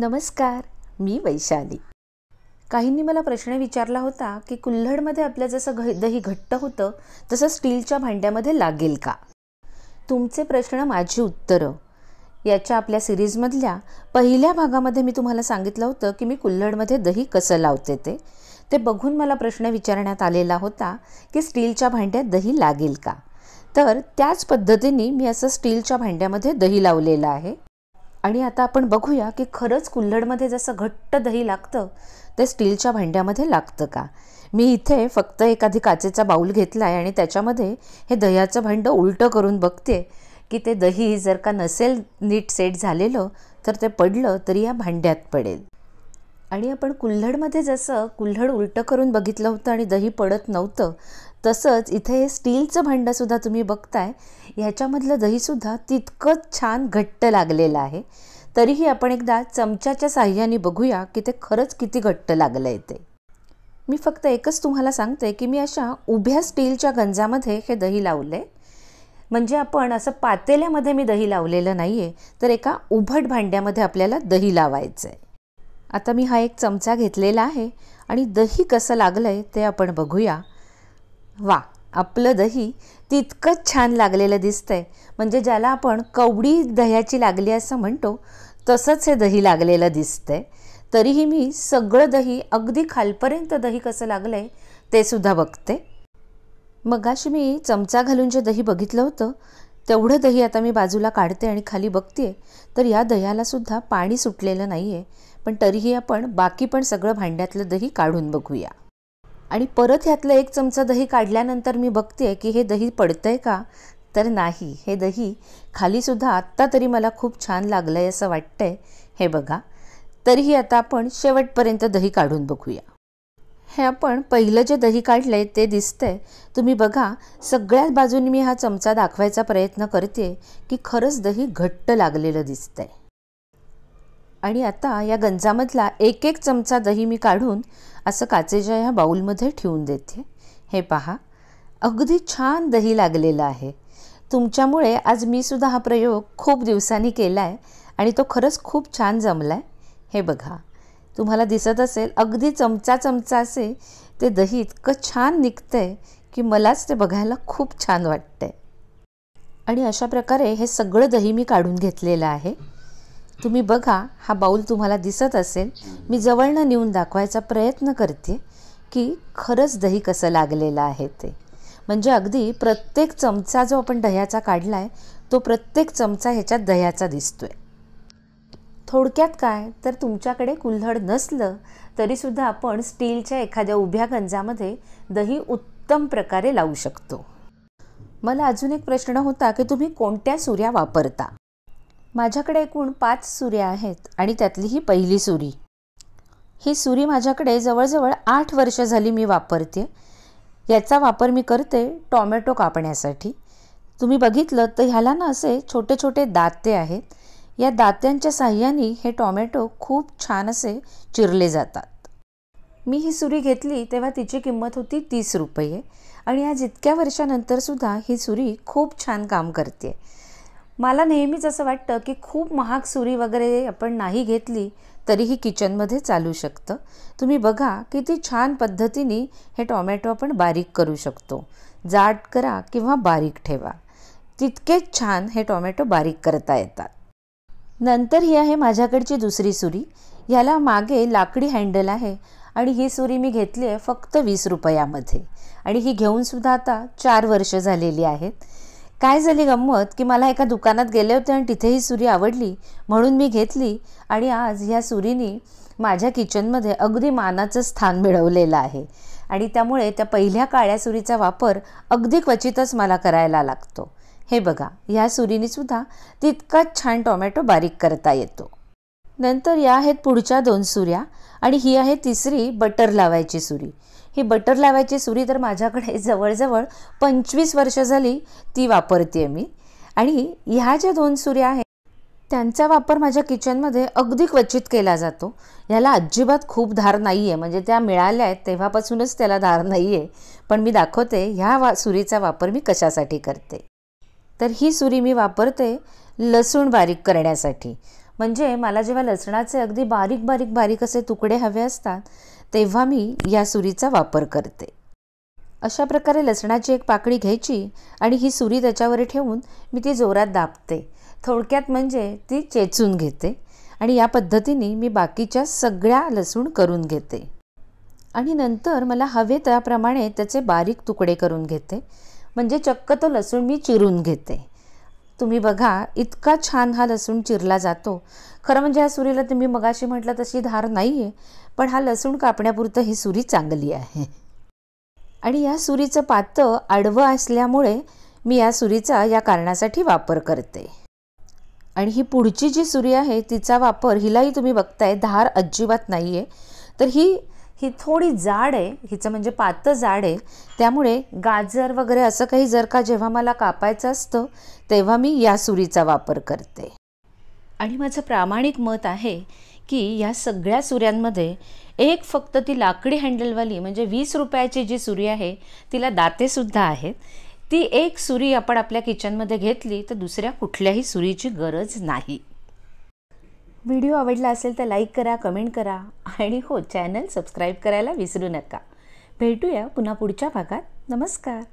नमस्कार मी वैशाली काहींनी मला प्रश्न विचारला होता की कुल्हडमध्ये आपलं जसं घ दही घट्ट होतं तसं स्टीलच्या भांड्यामध्ये लागेल का तुमचे प्रश्न माझी उत्तरं याच्या आपल्या सिरीजमधल्या पहिल्या भागामध्ये मी तुम्हाला सांगितलं होतं की मी कुल्हडमध्ये दही कसं लावते ते ते बघून मला प्रश्न विचारण्यात आलेला होता की स्टीलच्या भांड्यात दही लागेल का तर त्याच पद्धतीने मी असं स्टीलच्या भांड्यामध्ये दही लावलेलं आहे आणि आता आपण बघूया की खरंच कुल्हडमध्ये जसं घट्ट दही लागतं ते स्टीलच्या भांड्यामध्ये लागतं का मी इथे फक्त एखादी काचेचा बाऊल घेतला आहे आणि त्याच्यामध्ये हे दह्याचं भांडं उलटं करून बघते की ते दही जर का नसेल नीट सेट झालेलं तर ते पडलं तरी या भांड्यात पडेल आणि आपण कुल्हडमध्ये जसं कुल्हड उलटं करून बघितलं होतं आणि दही पडत नव्हतं तसंच इथे हे स्टीलचं भांडंसुद्धा तुम्ही बघताय ह्याच्यामधलं दहीसुद्धा तितकंच छान घट्ट लागलेलं आहे तरीही आपण एकदा चमच्याच्या साह्याने बघूया की ते खरंच किती घट्ट लागलं आहे ते मी फक्त एकच तुम्हाला सांगते की मी अशा उभ्या स्टीलच्या गंजामध्ये हे दही लावलं आहे म्हणजे आपण असं पातेल्यामध्ये मी दही लावलेलं नाही आहे तर एका उभट भांड्यामध्ये आपल्याला दही लावायचं आहे आता मी हा एक चमचा घेतलेला आहे आणि दही कसं लागलं आहे ते आपण बघूया वा आपलं दही तितकंच छान लागलेलं दिसतंय म्हणजे ज्याला आपण कवडी दह्याची लागली असं म्हणतो तसंच हे दही लागलेलं दिसतंय तरीही मी सगळं दही अगदी खालपर्यंत दही कसं लागलं आहे ते सुद्धा बघते मगाशी मी चमचा घालून जे दही बघितलं होतं तेवढं दही आता मी बाजूला काढते आणि खाली बघते तर या दह्यालासुद्धा पाणी सुटलेलं नाही आहे पण तरीही आपण बाकी पण सगळं भांड्यातलं दही काढून बघूया आणि परत ह्यातलं एक चमचा दही काढल्यानंतर मी बघते की हे दही पडतं आहे का तर नाही हे दही खालीसुद्धा आत्ता तरी मला खूप छान लागलं आहे असं वाटतंय हे बघा तरीही आता आपण शेवटपर्यंत दही काढून बघूया हे आपण पहिलं जे दही काढलं आहे ते दिसतंय तुम्ही बघा सगळ्याच बाजूंनी मी हा चमचा दाखवायचा प्रयत्न करते की खरंच दही घट्ट लागलेलं दिसतंय आणि आता या गंजामधला एक एक चमचा दही मी काढून असं काचेच्या ह्या बाऊलमध्ये ठेवून देते हे पहा अगदी छान दही लागलेलं आहे तुमच्यामुळे आज मीसुद्धा हा प्रयोग खूप दिवसांनी केला आहे आणि तो खरंच खूप छान जमला आहे हे बघा तुम्हाला दिसत असेल अगदी चमचा चमचा असे ते दही इतकं छान निघतं आहे की मलाच ते बघायला खूप छान आहे आणि अशा प्रकारे हे सगळं दही मी काढून घेतलेलं आहे तुम्ही बघा हा बाऊल तुम्हाला दिसत असेल मी जवळनं नेऊन दाखवायचा प्रयत्न करते की खरंच दही कसं लागलेलं आहे ते म्हणजे अगदी प्रत्येक चमचा जो आपण दह्याचा काढला आहे तो प्रत्येक चमचा ह्याच्यात दह्याचा दिसतोय थोडक्यात काय तर तुमच्याकडे कुल्हड नसलं तरीसुद्धा आपण स्टीलच्या एखाद्या उभ्या गंजामध्ये दही उत्तम प्रकारे लावू शकतो मला अजून एक प्रश्न होता की तुम्ही कोणत्या सुऱ्या वापरता माझ्याकडे एकूण पाच सुऱ्या आहेत आणि त्यातली ही पहिली सुरी ही सुरी माझ्याकडे जवळजवळ आठ वर्ष झाली मी वापरते याचा वापर मी करते टॉमॅटो कापण्यासाठी तुम्ही बघितलं तर ह्याला ना असे छोटे छोटे दाते आहेत या दात्यांच्या साह्याने हे टॉमॅटो खूप छान असे चिरले जातात मी ही सुरी घेतली तेव्हा तिची किंमत होती तीस रुपये आणि आज इतक्या वर्षानंतरसुद्धा ही सुरी खूप छान काम करते मला नेहमीच असं वाटतं की खूप महाग सुरी वगैरे आपण नाही घेतली तरीही किचनमध्ये चालू शकतं तुम्ही बघा किती छान पद्धतीने हे टॉमॅटो आपण बारीक करू शकतो जाड करा किंवा बारीक ठेवा तितकेच छान हे टॉमॅटो बारीक करता येतात नंतर ही आहे माझ्याकडची दुसरी सुरी ह्याला मागे लाकडी हँडल आहे आणि ही सुरी मी घेतली आहे फक्त वीस रुपयामध्ये आणि ही घेऊनसुद्धा आता चार वर्ष झालेली आहेत काय झाली गंमत की मला एका दुकानात गेले होते आणि तिथे ही सुरी आवडली म्हणून मी घेतली आणि आज ह्या सुरीने माझ्या किचनमध्ये अगदी मानाचं स्थान मिळवलेलं आहे आणि त्यामुळे त्या पहिल्या काळ्या सुरीचा वापर अगदी क्वचितच मला करायला लागतो हे बघा ह्या सुरीनीसुद्धा तितकाच छान टोमॅटो बारीक करता येतो नंतर या आहेत पुढच्या दोन सुऱ्या आणि ही आहे तिसरी बटर लावायची सुरी ही बटर लावायची सुरी तर माझ्याकडे जवळजवळ पंचवीस वर्ष झाली ती वापरते मी आणि ह्या ज्या दोन सुऱ्या आहेत त्यांचा वापर माझ्या किचनमध्ये अगदी क्वचित केला जातो ह्याला अजिबात खूप धार नाही आहे म्हणजे त्या मिळाल्या आहेत तेव्हापासूनच त्याला धार नाही आहे पण मी दाखवते ह्या वा सुरीचा वापर मी कशासाठी करते तर ही सुरी मी वापरते लसूण बारीक करण्यासाठी म्हणजे मला जेव्हा लसणाचे अगदी बारीक बारीक बारीक असे तुकडे हवे असतात तेव्हा मी या सुरीचा वापर करते अशा प्रकारे लसणाची एक पाकळी घ्यायची आणि ही सुरी त्याच्यावर ठेवून मी ती जोरात दाबते थोडक्यात म्हणजे ती चेचून घेते आणि या पद्धतीने मी बाकीच्या सगळ्या लसूण करून घेते आणि नंतर मला हवे त्याप्रमाणे त्याचे बारीक तुकडे करून घेते म्हणजे चक्क तो लसूण मी चिरून घेते तुम्ही बघा इतका छान हा लसूण चिरला जातो खरं म्हणजे ह्या सुरीला तुम्ही मगाशी म्हटलं तशी धार नाही आहे पण हा लसूण कापण्यापुरतं ही सुरी चांगली आहे आणि या सुरीचं पातं आडवं असल्यामुळे मी या सुरीचा या कारणासाठी वापर करते आणि ही पुढची जी सुरी आहे तिचा वापर हिलाही तुम्ही बघताय धार अजिबात नाही आहे तर ही ही थोडी जाड आहे हिचं म्हणजे पातं जाड आहे त्यामुळे गाजर वगैरे असं काही जर का जेव्हा मला कापायचं असतं तेव्हा मी या सुरीचा वापर करते आणि माझं प्रामाणिक मत आहे की या सगळ्या सुऱ्यांमध्ये एक फक्त ती लाकडी हँडलवाली म्हणजे वीस रुपयाची जी सुरी आहे तिला दातेसुद्धा आहेत ती एक सुरी आपण आपल्या किचनमध्ये घेतली तर दुसऱ्या कुठल्याही सुरीची गरज नाही व्हिडिओ आवडला असेल तर लाईक करा कमेंट करा आणि हो चॅनल सबस्क्राईब करायला विसरू नका भेटूया पुन्हा पुढच्या भागात नमस्कार